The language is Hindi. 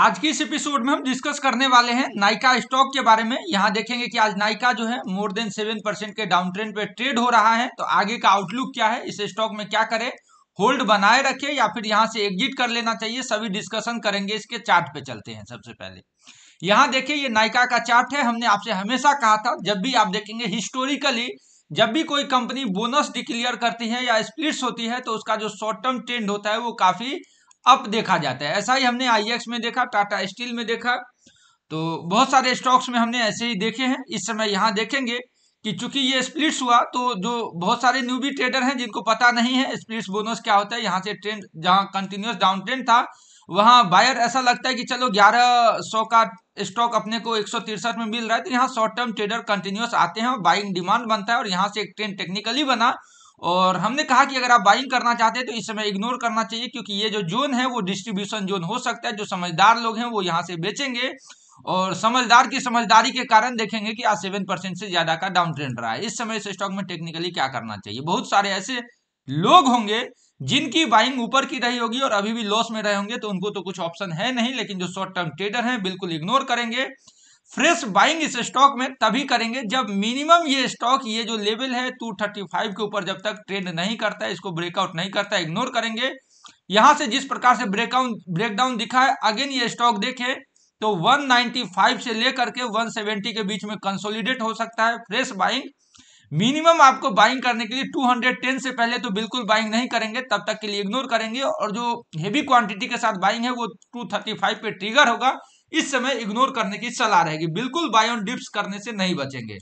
आज की इस एपिसोड में हम डिस्कस करने वाले हैं नाइका स्टॉक के बारे में यहाँ देखेंगे कि आज नाइका जो है मोर देन सेवन परसेंट के डाउन ट्रेंड पे ट्रेड हो रहा है तो आगे का आउटलुक क्या है इस स्टॉक में क्या करे होल्ड बनाए रखे या फिर यहाँ से एग्जिट कर लेना चाहिए सभी डिस्कशन करेंगे इसके चार्ट पे चलते हैं सबसे पहले यहाँ देखिये ये नाइका का चार्ट है हमने आपसे हमेशा कहा था जब भी आप देखेंगे हिस्टोरिकली जब भी कोई कंपनी बोनस डिक्लेयर करती है या स्प्लिट्स होती है तो उसका जो शॉर्ट टर्म ट्रेंड होता है वो काफी अप देखा जाता है ऐसा ही हमने आई में देखा टाटा स्टील में देखा तो बहुत सारे स्टॉक्स में हमने ऐसे ही देखे हैं इस समय यहाँ देखेंगे कि चूंकि ये स्प्लिट्स हुआ तो जो बहुत सारे न्यूबी ट्रेडर हैं जिनको पता नहीं है स्प्लिट्स बोनस क्या होता है यहाँ से ट्रेंड जहाँ कंटिन्यूस डाउन ट्रेंड था वहाँ बायर ऐसा लगता है कि चलो ग्यारह सौ का स्टॉक अपने को एक सौ तिरसठ में मिल रहा है तो यहाँ शॉर्ट टर्म ट्रेडर कंटिन्यूस आते हैं और बाइंग डिमांड बनता है और यहाँ से एक ट्रेंड टेक्निकली बना और हमने कहा कि अगर आप बाइंग करना चाहते हैं तो इस समय इग्नोर करना चाहिए क्योंकि ये जो जोन है वो डिस्ट्रीब्यूशन जोन हो सकता है जो समझदार लोग हैं वो यहाँ से बेचेंगे और समझदार की समझदारी के कारण देखेंगे कि आज सेवन परसेंट से ज्यादा का डाउन ट्रेंड रहा है इस समय इस स्टॉक में टेक्निकली क्या करना चाहिए बहुत सारे ऐसे लोग होंगे जिनकी बाइंग ऊपर की रही होगी और अभी भी लॉस में रहे होंगे तो उनको तो कुछ ऑप्शन है नहीं लेकिन जो शॉर्ट टर्म ट्रेडर हैं बिल्कुल इग्नोर करेंगे फ्रेश बाइंग इस स्टॉक में तभी करेंगे जब मिनिमम ये स्टॉक ये जो लेवल है 235 के ऊपर जब तक ट्रेड नहीं करता है इसको ब्रेकआउट नहीं करता इग्नोर करेंगे यहां से जिस प्रकार से ब्रेकआउट ब्रेकडाउन दिखा है अगेन ये स्टॉक देखें तो 195 से लेकर के 170 के बीच में कंसोलिडेट हो सकता है फ्रेश बाइंग मिनिमम आपको बाइंग करने के लिए 210 से पहले तो बिल्कुल बाइंग नहीं करेंगे तब तक के लिए इग्नोर करेंगे और जो हेवी क्वांटिटी के साथ बाइंग है वो 235 पे ट्रिगर होगा इस समय इग्नोर करने की सलाह रहेगी बिल्कुल बाय ऑन डिप्स करने से नहीं बचेंगे